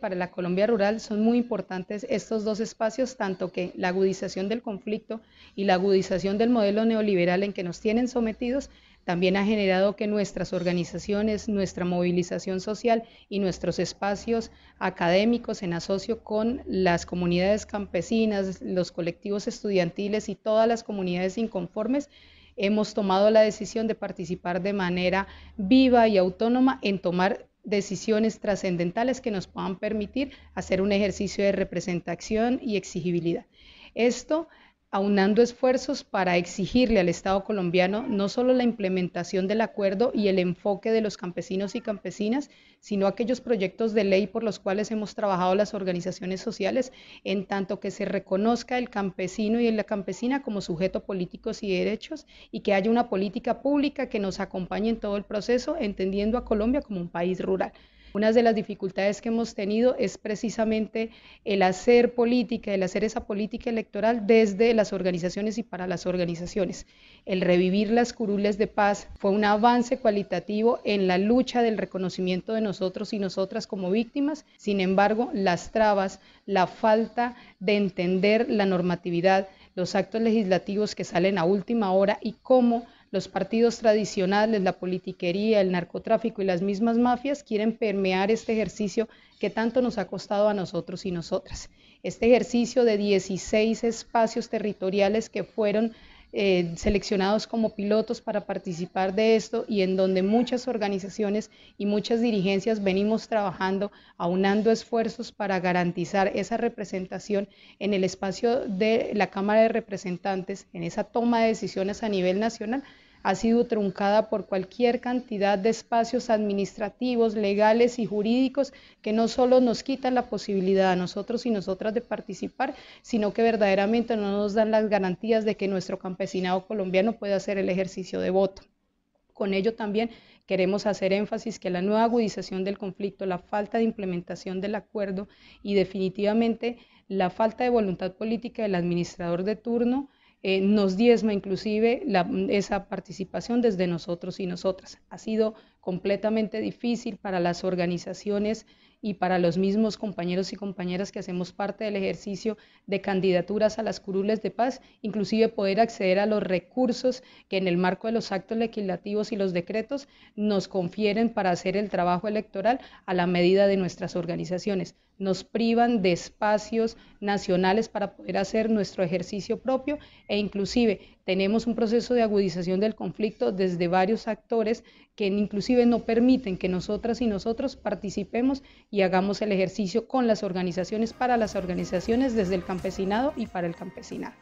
para la Colombia rural son muy importantes estos dos espacios, tanto que la agudización del conflicto y la agudización del modelo neoliberal en que nos tienen sometidos también ha generado que nuestras organizaciones, nuestra movilización social y nuestros espacios académicos en asocio con las comunidades campesinas, los colectivos estudiantiles y todas las comunidades inconformes, hemos tomado la decisión de participar de manera viva y autónoma en tomar decisiones trascendentales que nos puedan permitir hacer un ejercicio de representación y exigibilidad. Esto aunando esfuerzos para exigirle al Estado colombiano no solo la implementación del acuerdo y el enfoque de los campesinos y campesinas, sino aquellos proyectos de ley por los cuales hemos trabajado las organizaciones sociales, en tanto que se reconozca el campesino y la campesina como sujeto políticos y derechos y que haya una política pública que nos acompañe en todo el proceso, entendiendo a Colombia como un país rural. Una de las dificultades que hemos tenido es precisamente el hacer política, el hacer esa política electoral desde las organizaciones y para las organizaciones. El revivir las curules de paz fue un avance cualitativo en la lucha del reconocimiento de nosotros y nosotras como víctimas. Sin embargo, las trabas, la falta de entender la normatividad, los actos legislativos que salen a última hora y cómo los partidos tradicionales, la politiquería, el narcotráfico y las mismas mafias quieren permear este ejercicio que tanto nos ha costado a nosotros y nosotras. Este ejercicio de 16 espacios territoriales que fueron eh, seleccionados como pilotos para participar de esto y en donde muchas organizaciones y muchas dirigencias venimos trabajando, aunando esfuerzos para garantizar esa representación en el espacio de la Cámara de Representantes, en esa toma de decisiones a nivel nacional ha sido truncada por cualquier cantidad de espacios administrativos, legales y jurídicos que no solo nos quitan la posibilidad a nosotros y nosotras de participar, sino que verdaderamente no nos dan las garantías de que nuestro campesinado colombiano pueda hacer el ejercicio de voto. Con ello también queremos hacer énfasis que la nueva agudización del conflicto, la falta de implementación del acuerdo y definitivamente la falta de voluntad política del administrador de turno eh, nos diezma inclusive esa participación desde nosotros y nosotras. Ha sido completamente difícil para las organizaciones y para los mismos compañeros y compañeras que hacemos parte del ejercicio de candidaturas a las curules de paz, inclusive poder acceder a los recursos que en el marco de los actos legislativos y los decretos nos confieren para hacer el trabajo electoral a la medida de nuestras organizaciones. Nos privan de espacios nacionales para poder hacer nuestro ejercicio propio e inclusive tenemos un proceso de agudización del conflicto desde varios actores que inclusive no permiten que nosotras y nosotros participemos y hagamos el ejercicio con las organizaciones, para las organizaciones, desde el campesinado y para el campesinado.